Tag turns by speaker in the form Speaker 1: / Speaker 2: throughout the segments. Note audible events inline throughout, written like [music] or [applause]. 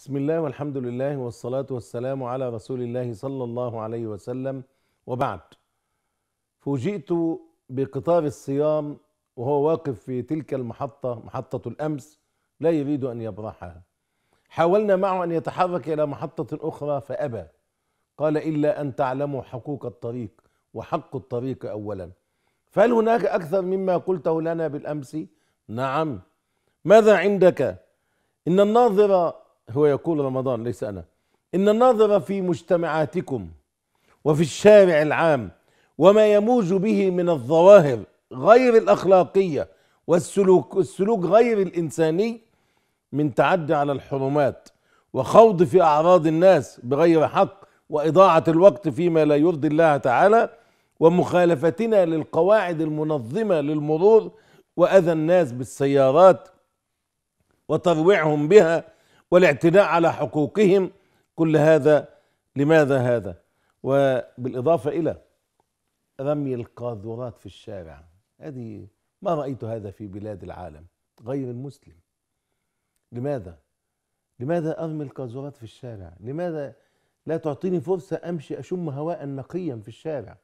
Speaker 1: بسم الله والحمد لله والصلاة والسلام على رسول الله صلى الله عليه وسلم وبعد فوجئت بقطار الصيام وهو واقف في تلك المحطة محطة الأمس لا يريد أن يبرحها حاولنا معه أن يتحرك إلى محطة أخرى فأبى قال إلا أن تعلموا حقوق الطريق وحق الطريق أولا فهل هناك أكثر مما قلته لنا بالأمس؟ نعم ماذا عندك؟ إن الناظر هو يقول رمضان ليس أنا إن الناظر في مجتمعاتكم وفي الشارع العام وما يموج به من الظواهر غير الأخلاقية والسلوك السلوك غير الإنساني من تعدي على الحرمات وخوض في أعراض الناس بغير حق وإضاعة الوقت فيما لا يرضي الله تعالى ومخالفتنا للقواعد المنظمة للمرور وأذى الناس بالسيارات وترويعهم بها والاعتداء على حقوقهم كل هذا لماذا هذا وبالإضافة إلى رمي القاذورات في الشارع هذه ما رأيت هذا في بلاد العالم غير المسلم لماذا لماذا أرمي القاذورات في الشارع لماذا لا تعطيني فرصة أمشي أشم هواء نقيا في الشارع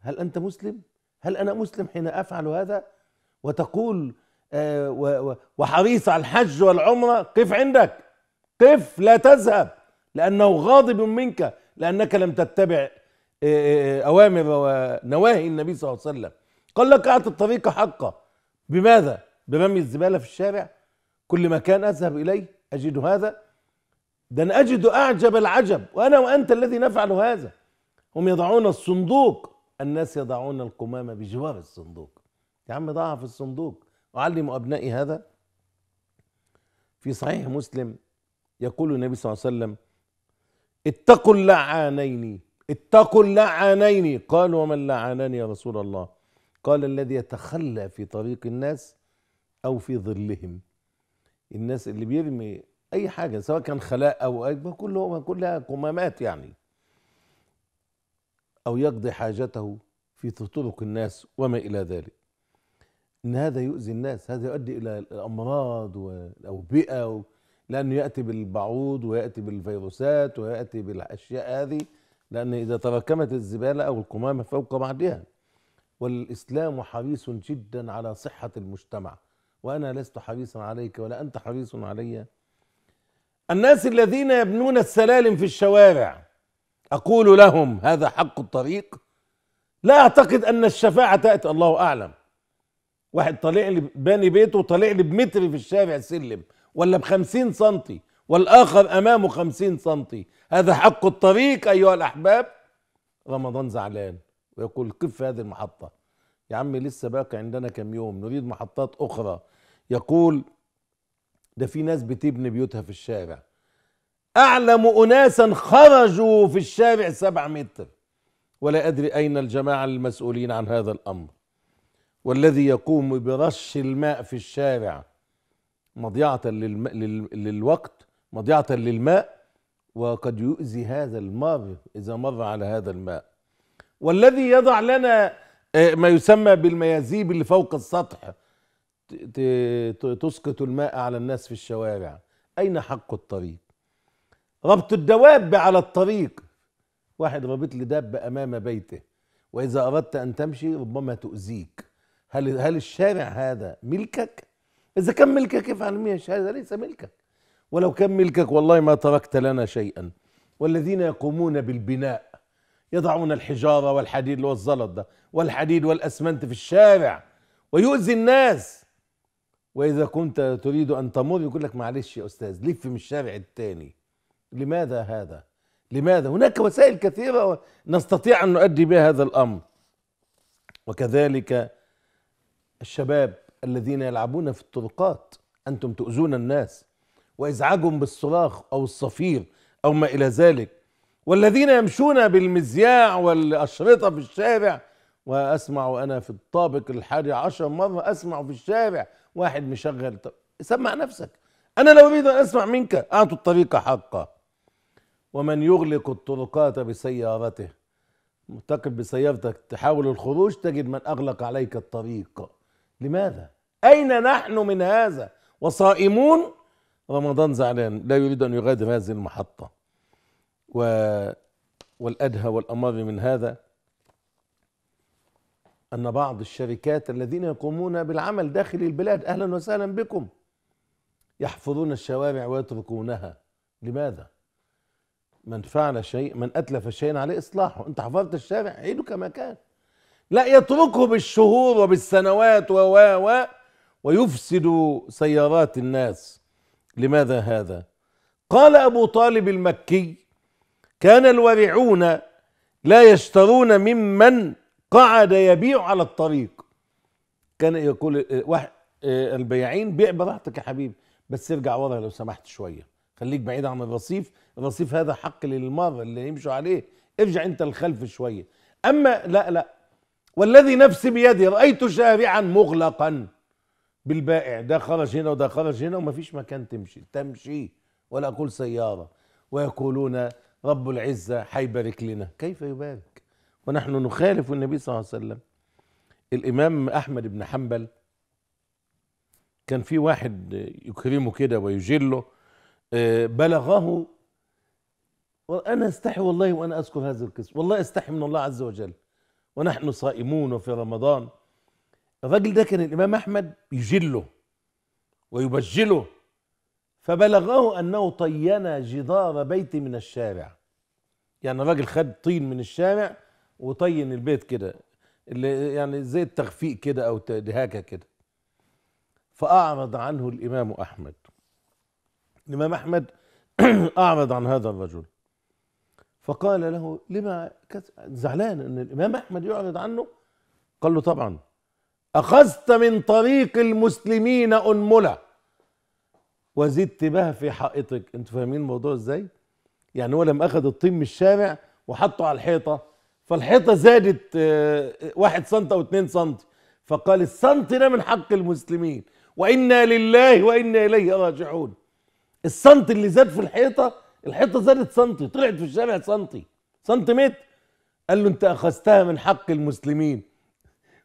Speaker 1: هل أنت مسلم هل أنا مسلم حين أفعل هذا وتقول آه، وحريص على الحج والعمرة قف عندك قف لا تذهب لأنه غاضب منك لأنك لم تتبع آه، آه، أوامر ونواهي النبي صلى الله عليه وسلم قال لك أعطي الطريق حقه بماذا؟ برمي الزبالة في الشارع كل مكان أذهب إليه أجد هذا ده أنا أجد أعجب العجب وأنا وأنت الذي نفعل هذا هم يضعون الصندوق الناس يضعون القمامة بجوار الصندوق يا عم ضعها في الصندوق أعلم أبنائي هذا في صحيح مسلم يقول النبي صلى الله عليه وسلم اتقوا اللعانين اتقوا اللعانين قال ومن لعانان يا رسول الله قال الذي يتخلى في طريق الناس او في ظلهم الناس اللي بيرمي اي حاجه سواء كان خلاء او اي كله كلها قمامات يعني او يقضي حاجته في طرق الناس وما الى ذلك ان هذا يؤذي الناس هذا يؤدي الى الامراض والاوبئه لأنه يأتي بالبعوض ويأتي بالفيروسات ويأتي بالأشياء هذه لأن إذا تراكمت الزبالة أو القمامة فوق بعضها والإسلام حريص جدا على صحة المجتمع وأنا لست حريصا عليك ولا أنت حريص علي الناس الذين يبنون السلالم في الشوارع أقول لهم هذا حق الطريق لا أعتقد أن الشفاعة تأتي الله أعلم واحد طالع لي باني بيته وطالع لي بمتر في الشارع سلم ولا بخمسين سنتي والآخر أمامه خمسين سنتي هذا حق الطريق أيها الأحباب رمضان زعلان ويقول قف هذه المحطة يا عم لسه باقي عندنا كم يوم نريد محطات أخرى يقول ده في ناس بتبني بيوتها في الشارع أعلم أناسا خرجوا في الشارع سبع متر ولا أدري أين الجماعة المسؤولين عن هذا الأمر والذي يقوم برش الماء في الشارع مضيعة للم... لل... للوقت مضيعة للماء وقد يؤذي هذا المرء إذا مر على هذا الماء والذي يضع لنا آه، ما يسمى بالميازيب اللي فوق السطح تسقط الماء على الناس في الشوارع أين حق الطريق ربط الدواب على الطريق واحد رابط لي دابة أمام بيته وإذا أردت أن تمشي ربما تؤذيك هل هل الشارع هذا ملكك إذا كان ملكك افعل مش هذا ليس ملكك ولو كان ملكك والله ما تركت لنا شيئا والذين يقومون بالبناء يضعون الحجارة والحديد والزلط ده والحديد والأسمنت في الشارع ويؤذي الناس وإذا كنت تريد أن تمر يقول لك معلش يا أستاذ لف من الشارع الثاني لماذا هذا؟ لماذا؟ هناك وسائل كثيرة نستطيع أن نؤدي بها هذا الأمر وكذلك الشباب الذين يلعبون في الطرقات أنتم تؤذون الناس وإزعاجهم بالصراخ أو الصفير أو ما إلى ذلك والذين يمشون بالمذياع والأشرطة في الشارع وأسمع أنا في الطابق الحادي عشر مرة أسمع في الشارع واحد مشغل سمع نفسك أنا لو أريد أن أسمع منك أعطوا الطريق حقه ومن يغلق الطرقات بسيارته متقب بسيارتك تحاول الخروج تجد من أغلق عليك الطريق لماذا اين نحن من هذا وصائمون رمضان زعلان لا يريد ان يغادر هذه المحطه و والادهى والامر من هذا ان بعض الشركات الذين يقومون بالعمل داخل البلاد اهلا وسهلا بكم يحفظون الشوارع ويتركونها لماذا من فعل شيء من اتلف شيئا عليه اصلاحه انت حفظت الشارع عيده كما كان لا يتركه بالشهور وبالسنوات و و ويفسد سيارات الناس لماذا هذا قال ابو طالب المكي كان الورعون لا يشترون ممن قعد يبيع على الطريق كان يقول آه، واحد آه، البياعين بيع براحتك يا حبيبي بس ارجع ورا لو سمحت شويه خليك بعيد عن الرصيف الرصيف هذا حق للمره اللي يمشوا عليه ارجع انت الخلف شويه اما لا لا والذي نفسي بيدي رأيت شارعا مغلقا بالبائع ده خرج هنا وده خرج هنا وما فيش مكان تمشي تمشي ولا أقول سيارة ويقولون رب العزة حيبارك لنا كيف يبارك ونحن نخالف النبي صلى الله عليه وسلم الإمام أحمد بن حنبل كان في واحد يكرمه كده ويجله آه، بلغه وأنا أستحي والله وأنا أذكر هذا القصة والله أستحي من الله عز وجل ونحن صائمون وفي رمضان الراجل ده كان الإمام أحمد يجله ويبجله فبلغه أنه طين جدار بيتي من الشارع يعني الراجل خد طين من الشارع وطين البيت كده اللي يعني زي التخفيق كده أو دهاكة كده فأعرض عنه الإمام أحمد الإمام أحمد [clears throat] أعرض عن هذا الرجل فقال له لما زعلان ان الامام احمد يعرض عنه قال له طبعا اخذت من طريق المسلمين انمله وزدت بها في حائطك انتوا فاهمين الموضوع ازاي يعني هو لما اخذ الطين من الشارع وحطه على الحيطه فالحيطه زادت آه، واحد سنتي او اتنين سنتي فقال السنت ده من حق المسلمين وانا لله وانا اليه راجعون السنت اللي زاد في الحيطه الحيطه زادت سنتي طلعت في الشارع سنتي سنتيمتر قال له انت اخذتها من حق المسلمين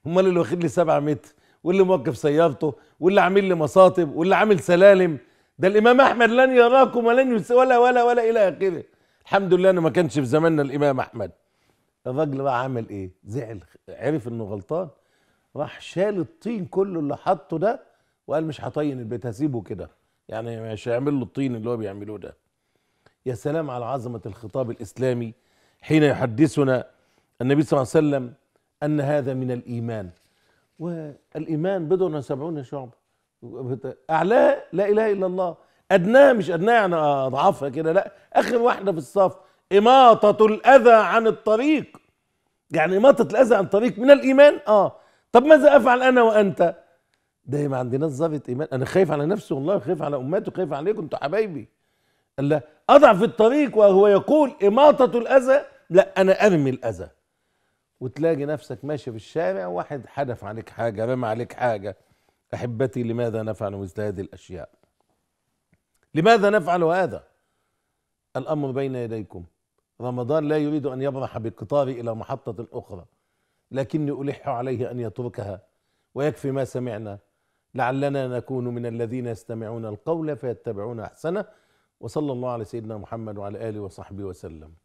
Speaker 1: امال اللي واخد لي 7 متر واللي موقف سيارته واللي عامل لي مصاطب واللي عامل سلالم ده الامام احمد لن يراكم ولن يس ولا ولا ولا الى اخره الحمد لله انه ما كانش في زماننا الامام احمد الراجل بقى عمل ايه زعل عرف انه غلطان راح شال الطين كله اللي حطه ده وقال مش هطين البيت هسيبه كده يعني مش هيعمل له الطين اللي هو بيعملوه ده يا سلام على عظمة الخطاب الإسلامي حين يحدثنا النبي صلى الله عليه وسلم أن هذا من الإيمان والإيمان بضع سبعون شعبة أعلاها لا إله إلا الله أدناها مش أدناها يعني أضعافها كده لا آخر واحدة في الصف إماطة الأذى عن الطريق يعني إماطة الأذى عن الطريق من الإيمان آه طب ماذا أفعل أنا وأنت ده ما عندناش ظابط إيمان أنا خايف على نفسي والله خايف على أمتي خايف عليكم أنتوا حبايبي قال له قطع في الطريق وهو يقول إماطة الأذى لا أنا أرمي الأذى وتلاقي نفسك ماشي في الشارع واحد حدف عليك حاجة رمى عليك حاجة أحبتي لماذا نفعل مثل هذه الأشياء لماذا نفعل هذا الأمر بين يديكم رمضان لا يريد أن يبرح بقطاري إلى محطة أخرى لكني ألح عليه أن يتركها ويكفي ما سمعنا لعلنا نكون من الذين يستمعون القول فيتبعون أحسنه وصلى الله على سيدنا محمد وعلى آله وصحبه وسلم